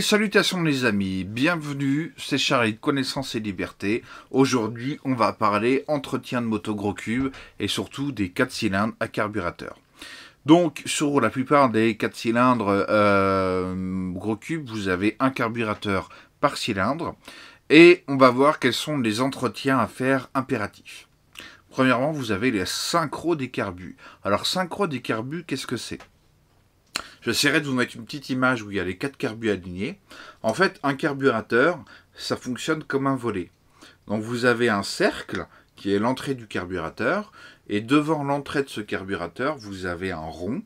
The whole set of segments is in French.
salutations les amis, bienvenue, c'est Charlie de Connaissance et Liberté. Aujourd'hui, on va parler entretien de moto gros cube et surtout des 4 cylindres à carburateur. Donc, sur la plupart des 4 cylindres euh, gros cube, vous avez un carburateur par cylindre et on va voir quels sont les entretiens à faire impératifs. Premièrement, vous avez les synchro des carbus. Alors, synchro des carbus, qu'est-ce que c'est J'essaierai de vous mettre une petite image où il y a les quatre carbures alignés. En fait, un carburateur, ça fonctionne comme un volet. Donc vous avez un cercle qui est l'entrée du carburateur, et devant l'entrée de ce carburateur, vous avez un rond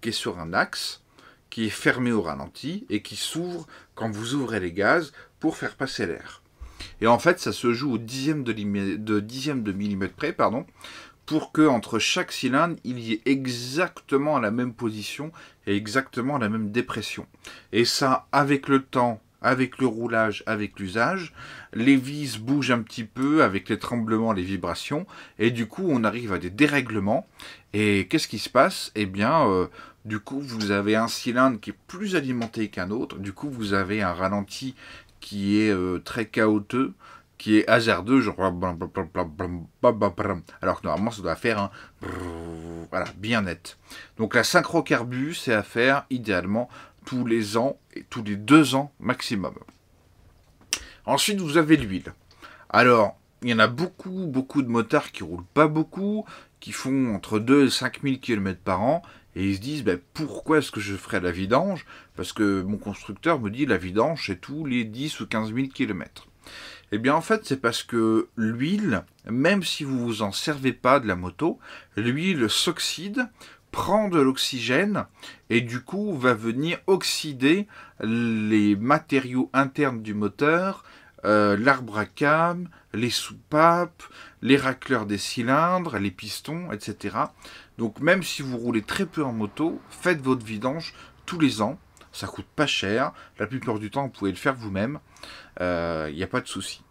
qui est sur un axe, qui est fermé au ralenti et qui s'ouvre quand vous ouvrez les gaz pour faire passer l'air. Et en fait, ça se joue au dixième de, de, dixième de millimètre près, pardon, pour que entre chaque cylindre, il y ait exactement la même position et exactement la même dépression. Et ça, avec le temps, avec le roulage, avec l'usage, les vis bougent un petit peu avec les tremblements, les vibrations, et du coup, on arrive à des dérèglements. Et qu'est-ce qui se passe Eh bien, euh, du coup, vous avez un cylindre qui est plus alimenté qu'un autre, du coup, vous avez un ralenti qui est euh, très chaotique, qui est hasardeux, genre alors que normalement ça doit faire un voilà, bien net. Donc la synchro-carbu, c'est à faire idéalement tous les ans et tous les deux ans maximum. Ensuite, vous avez l'huile. Alors, il y en a beaucoup, beaucoup de motards qui roulent pas beaucoup, qui font entre 2 et 5000 km par an, et ils se disent ben, pourquoi est-ce que je ferais la vidange Parce que mon constructeur me dit la vidange c'est tous les 10 ou 15 000 km. Eh bien en fait c'est parce que l'huile, même si vous vous en servez pas de la moto, l'huile s'oxyde, prend de l'oxygène et du coup va venir oxyder les matériaux internes du moteur, euh, l'arbre à cam, les soupapes, les racleurs des cylindres, les pistons, etc. Donc même si vous roulez très peu en moto, faites votre vidange tous les ans. Ça coûte pas cher. La plupart du temps, vous pouvez le faire vous-même. Il euh, n'y a pas de souci.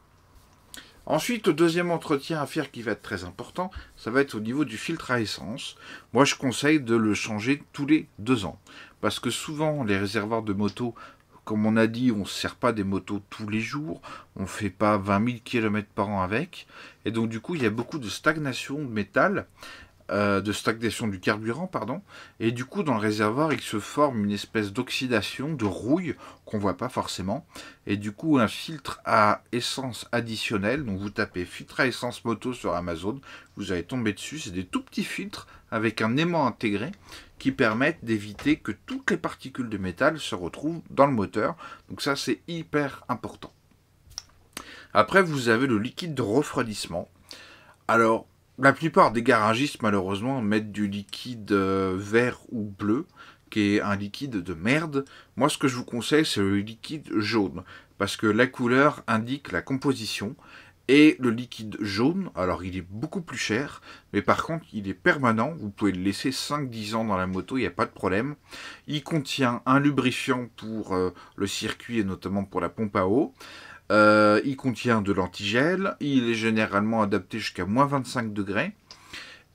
Ensuite, le deuxième entretien à faire qui va être très important, ça va être au niveau du filtre à essence. Moi, je conseille de le changer tous les deux ans. Parce que souvent, les réservoirs de moto, comme on a dit, on ne sert pas des motos tous les jours. On ne fait pas 20 000 km par an avec. Et donc, du coup, il y a beaucoup de stagnation de métal. Euh, de stagnation du carburant, pardon, et du coup dans le réservoir il se forme une espèce d'oxydation, de rouille qu'on voit pas forcément, et du coup un filtre à essence additionnel, donc vous tapez filtre à essence moto sur Amazon, vous allez tomber dessus, c'est des tout petits filtres avec un aimant intégré qui permettent d'éviter que toutes les particules de métal se retrouvent dans le moteur, donc ça c'est hyper important. Après vous avez le liquide de refroidissement, alors la plupart des garagistes, malheureusement, mettent du liquide euh, vert ou bleu, qui est un liquide de merde. Moi, ce que je vous conseille, c'est le liquide jaune, parce que la couleur indique la composition. Et le liquide jaune, alors il est beaucoup plus cher, mais par contre il est permanent, vous pouvez le laisser 5-10 ans dans la moto, il n'y a pas de problème. Il contient un lubrifiant pour euh, le circuit et notamment pour la pompe à eau, euh, il contient de l'antigel, il est généralement adapté jusqu'à moins 25 degrés.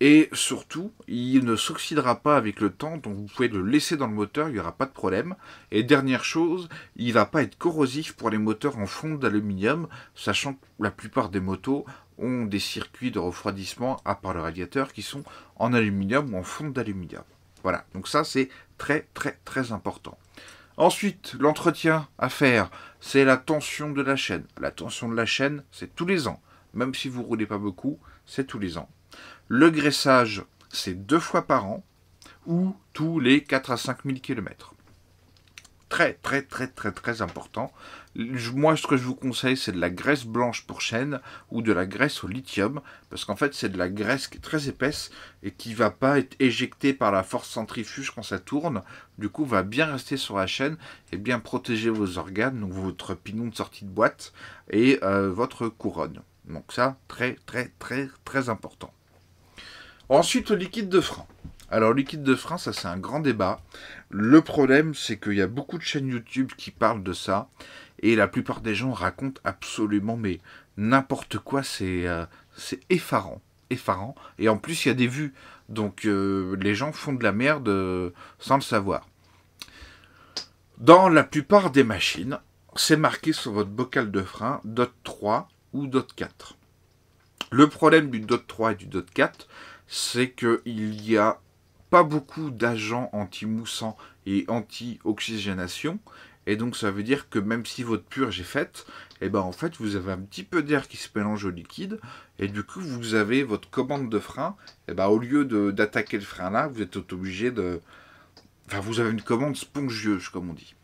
Et surtout, il ne s'oxydera pas avec le temps, donc vous pouvez le laisser dans le moteur, il n'y aura pas de problème. Et dernière chose, il ne va pas être corrosif pour les moteurs en fonte d'aluminium, sachant que la plupart des motos ont des circuits de refroidissement, à part le radiateur, qui sont en aluminium ou en fonte d'aluminium. Voilà, donc ça c'est très très très important. Ensuite, l'entretien à faire, c'est la tension de la chaîne. La tension de la chaîne, c'est tous les ans. Même si vous roulez pas beaucoup, c'est tous les ans. Le graissage, c'est deux fois par an ou tous les 4 à 5 000 km très très très très très important. Moi, ce que je vous conseille, c'est de la graisse blanche pour chaîne ou de la graisse au lithium, parce qu'en fait, c'est de la graisse qui est très épaisse et qui va pas être éjectée par la force centrifuge quand ça tourne. Du coup, va bien rester sur la chaîne et bien protéger vos organes, donc votre pignon de sortie de boîte et euh, votre couronne. Donc ça, très très très très important. Ensuite, le liquide de franc. Alors, liquide de frein, ça c'est un grand débat. Le problème, c'est qu'il y a beaucoup de chaînes YouTube qui parlent de ça. Et la plupart des gens racontent absolument, mais n'importe quoi, c'est euh, effarant. Effarant. Et en plus, il y a des vues. Donc, euh, les gens font de la merde euh, sans le savoir. Dans la plupart des machines, c'est marqué sur votre bocal de frein DOT 3 ou DOT 4. Le problème du DOT 3 et du DOT 4, c'est qu'il y a pas beaucoup d'agents anti moussant et anti-oxygénation. Et donc ça veut dire que même si votre purge est faite, et eh ben en fait vous avez un petit peu d'air qui se mélange au liquide et du coup vous avez votre commande de frein. Et eh ben au lieu d'attaquer le frein là, vous êtes obligé de, enfin vous avez une commande spongieuse comme on dit.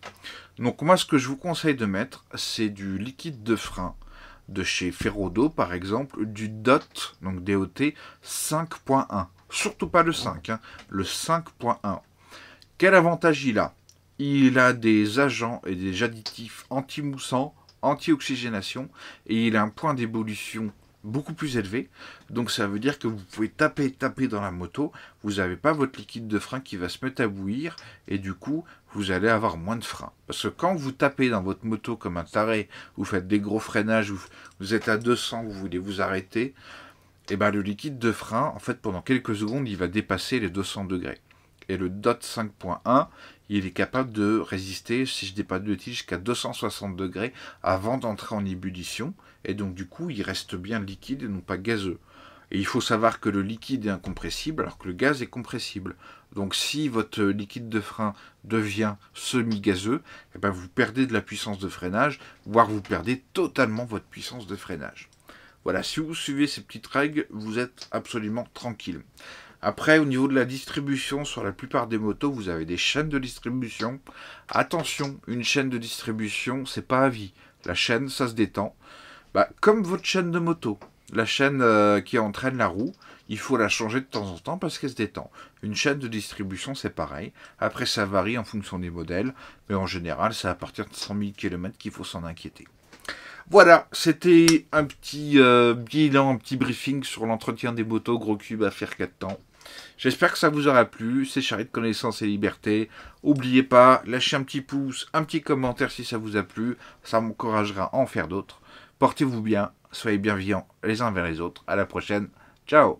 Donc moi ce que je vous conseille de mettre, c'est du liquide de frein de chez Ferrodo par exemple, du DOT donc DOT 5.1 surtout pas le 5, hein. le 5.1. Quel avantage il a Il a des agents et des additifs anti-moussants, anti-oxygénation, et il a un point d'ébullition beaucoup plus élevé. Donc ça veut dire que vous pouvez taper, taper dans la moto, vous n'avez pas votre liquide de frein qui va se mettre à bouillir, et du coup, vous allez avoir moins de frein. Parce que quand vous tapez dans votre moto comme un taré, vous faites des gros freinages, vous êtes à 200, vous voulez vous arrêter, et eh ben, le liquide de frein, en fait, pendant quelques secondes, il va dépasser les 200 degrés. Et le DOT 5.1, il est capable de résister, si je n'ai dis pas de jusqu'à 260 degrés avant d'entrer en ébullition. Et donc, du coup, il reste bien liquide et non pas gazeux. Et il faut savoir que le liquide est incompressible alors que le gaz est compressible. Donc si votre liquide de frein devient semi-gazeux, eh ben, vous perdez de la puissance de freinage, voire vous perdez totalement votre puissance de freinage. Voilà, si vous suivez ces petites règles, vous êtes absolument tranquille. Après, au niveau de la distribution, sur la plupart des motos, vous avez des chaînes de distribution. Attention, une chaîne de distribution, c'est pas à vie. La chaîne, ça se détend. Bah, comme votre chaîne de moto, la chaîne euh, qui entraîne la roue, il faut la changer de temps en temps parce qu'elle se détend. Une chaîne de distribution, c'est pareil. Après, ça varie en fonction des modèles, mais en général, c'est à partir de 100 000 km qu'il faut s'en inquiéter. Voilà, c'était un petit euh, bilan, un petit briefing sur l'entretien des motos Gros Cube à faire 4 temps. J'espère que ça vous aura plu, c'est Charlie de Connaissance et Liberté. N'oubliez pas, lâchez un petit pouce, un petit commentaire si ça vous a plu, ça m'encouragera à en faire d'autres. Portez-vous bien, soyez bienveillants les uns vers les autres. À la prochaine, ciao